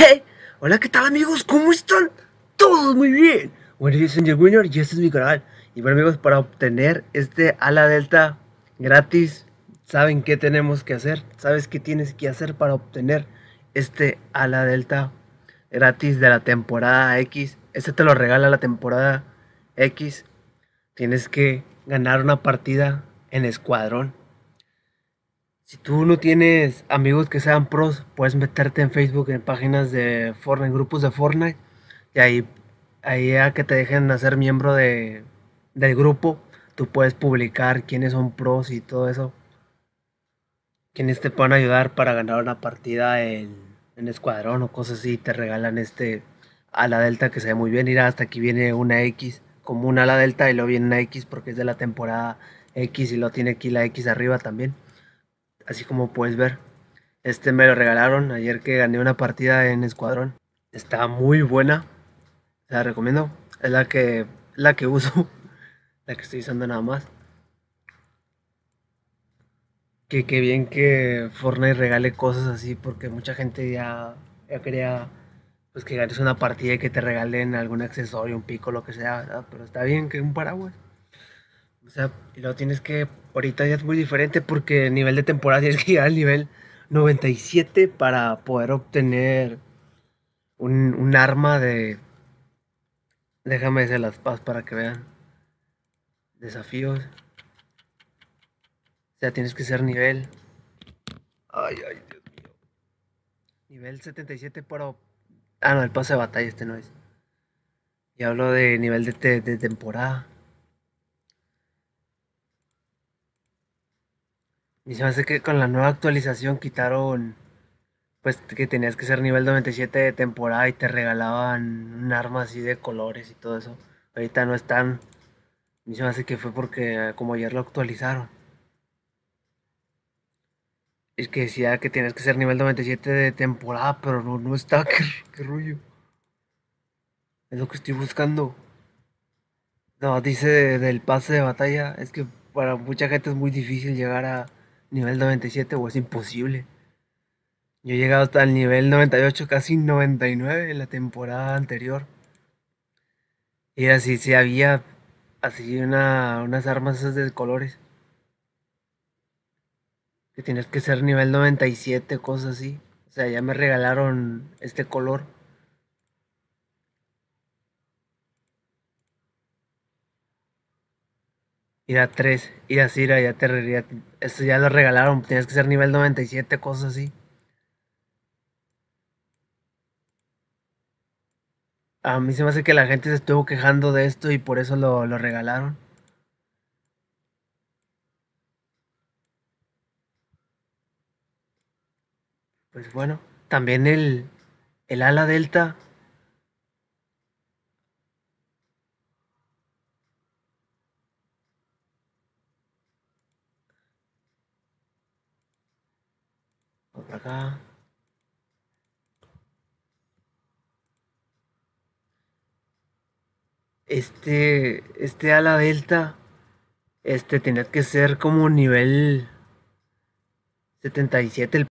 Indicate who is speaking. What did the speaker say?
Speaker 1: Hey, hola, ¿qué tal amigos? ¿Cómo están? Todos muy bien. Bueno, yo soy Angel y este es mi canal. Y bueno amigos, para obtener este ala delta gratis, ¿saben qué tenemos que hacer? ¿Sabes qué tienes que hacer para obtener este ala delta gratis de la temporada X? Este te lo regala la temporada X. Tienes que ganar una partida en escuadrón. Si tú no tienes amigos que sean pros, puedes meterte en Facebook, en páginas de Fortnite, en grupos de Fortnite, y ahí, ahí a que te dejen hacer miembro de, del grupo, tú puedes publicar quiénes son pros y todo eso. quienes te pueden ayudar para ganar una partida en, escuadrón o cosas así, te regalan este ala delta que se ve muy bien. Mira, hasta aquí viene una X, como una ala delta, y luego viene una X porque es de la temporada X y lo tiene aquí la X arriba también así como puedes ver. Este me lo regalaron ayer que gané una partida en Escuadrón. Está muy buena. La recomiendo. Es la que, la que uso. La que estoy usando nada más. Que, bien que Fortnite regale cosas así porque mucha gente ya, quería pues que ganes una partida y que te regalen algún accesorio, un pico, lo que sea. Pero está bien que un paraguas. O sea, y lo tienes que. Ahorita ya es muy diferente porque el nivel de temporada tienes que llegar al nivel 97 para poder obtener un, arma de. Déjame decir las paz para que vean. Desafíos. O sea, tienes que ser nivel. Ay, ay, Dios mío. Nivel 77 para. Ah, no, el paso de batalla este no es. Y hablo de nivel de, de temporada. Y se me hace que con la nueva actualización quitaron pues que tenías que ser nivel 97 de temporada y te regalaban un arma así de colores y todo eso. Ahorita no están. Y se me hace que fue porque ah, como ayer lo actualizaron. Es que decía que tienes que ser nivel 97 de temporada, pero no, está. Qué, rollo. Es lo que estoy buscando. No, dice del pase de batalla. Es que para mucha gente es muy difícil llegar a nivel 97, o es imposible. Yo he llegado hasta el nivel 98, casi 99 en la temporada anterior. Y así se había así unas armas esas de colores. Que tienes que ser nivel 97, cosas así. O sea, ya me regalaron este color. Ir a 3, y a Sira, ya te... ya lo regalaron, tienes que ser nivel 97, cosas así. A mí se me hace que la gente se estuvo quejando de esto y por eso lo, lo regalaron. Pues bueno, también el, el ala delta acá. Este, este la delta, este tenía que ser como nivel 77 el